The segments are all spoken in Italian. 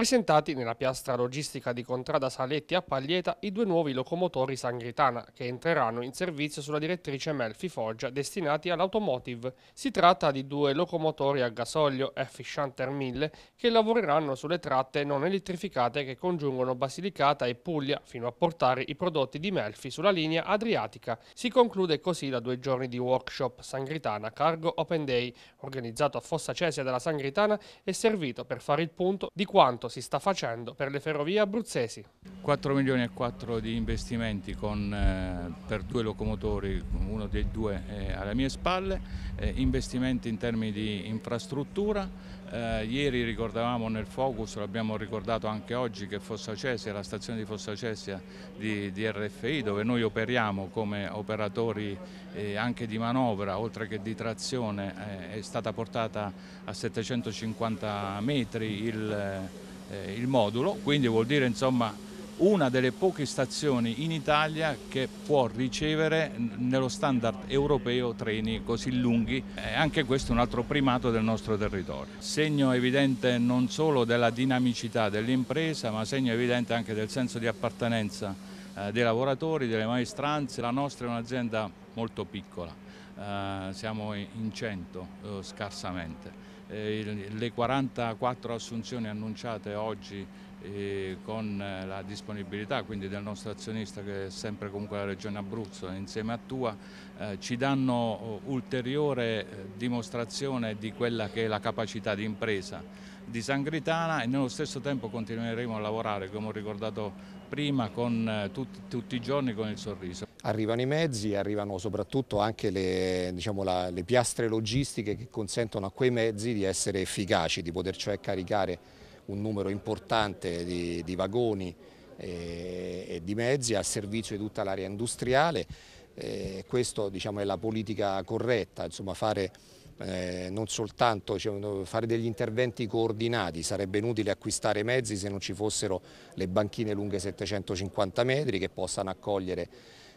Presentati nella piastra logistica di Contrada Saletti a Paglieta i due nuovi locomotori Sangritana che entreranno in servizio sulla direttrice Melfi Foggia destinati all'automotive. Si tratta di due locomotori a gasolio F Shunter 1000 che lavoreranno sulle tratte non elettrificate che congiungono Basilicata e Puglia fino a portare i prodotti di Melfi sulla linea adriatica. Si conclude così da due giorni di workshop Sangritana Cargo Open Day organizzato a Fossa Cesia della Sangritana e servito per fare il punto di quanto si sta facendo per le ferrovie abruzzesi. 4 milioni e 4 di investimenti con, eh, per due locomotori, uno dei due eh, alle mie spalle, eh, investimenti in termini di infrastruttura. Eh, ieri ricordavamo nel Focus, l'abbiamo ricordato anche oggi, che Fossa Cesia, la stazione di Fossa Cesia di, di RFI, dove noi operiamo come operatori eh, anche di manovra, oltre che di trazione, eh, è stata portata a 750 metri il eh, il modulo, quindi vuol dire insomma una delle poche stazioni in Italia che può ricevere nello standard europeo treni così lunghi e eh, anche questo è un altro primato del nostro territorio. Segno evidente non solo della dinamicità dell'impresa ma segno evidente anche del senso di appartenenza eh, dei lavoratori, delle maestranze, la nostra è un'azienda molto piccola eh, siamo in 100 eh, scarsamente. Eh, le 44 assunzioni annunciate oggi con la disponibilità quindi del nostro azionista che è sempre comunque la Regione Abruzzo insieme a Tua ci danno ulteriore dimostrazione di quella che è la capacità di impresa di Sangritana e nello stesso tempo continueremo a lavorare, come ho ricordato prima, con, eh, tutti, tutti i giorni con il sorriso. Arrivano i mezzi, arrivano soprattutto anche le, diciamo, la, le piastre logistiche che consentono a quei mezzi di essere efficaci, di poter cioè caricare un numero importante di, di vagoni e, eh, e di mezzi a servizio di tutta l'area industriale. E eh, questo diciamo, è la politica corretta, insomma, fare eh, non soltanto cioè, fare degli interventi coordinati, sarebbe inutile acquistare mezzi se non ci fossero le banchine lunghe 750 metri che possano accogliere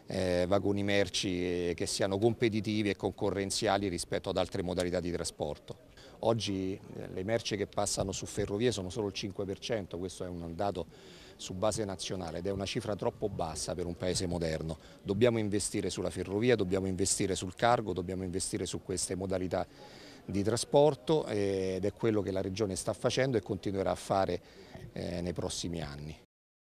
eh, vagoni merci eh, che siano competitivi e concorrenziali rispetto ad altre modalità di trasporto. Oggi eh, le merci che passano su ferrovie sono solo il 5%, questo è un dato su base nazionale ed è una cifra troppo bassa per un paese moderno. Dobbiamo investire sulla ferrovia, dobbiamo investire sul cargo, dobbiamo investire su queste modalità di trasporto eh, ed è quello che la Regione sta facendo e continuerà a fare eh, nei prossimi anni.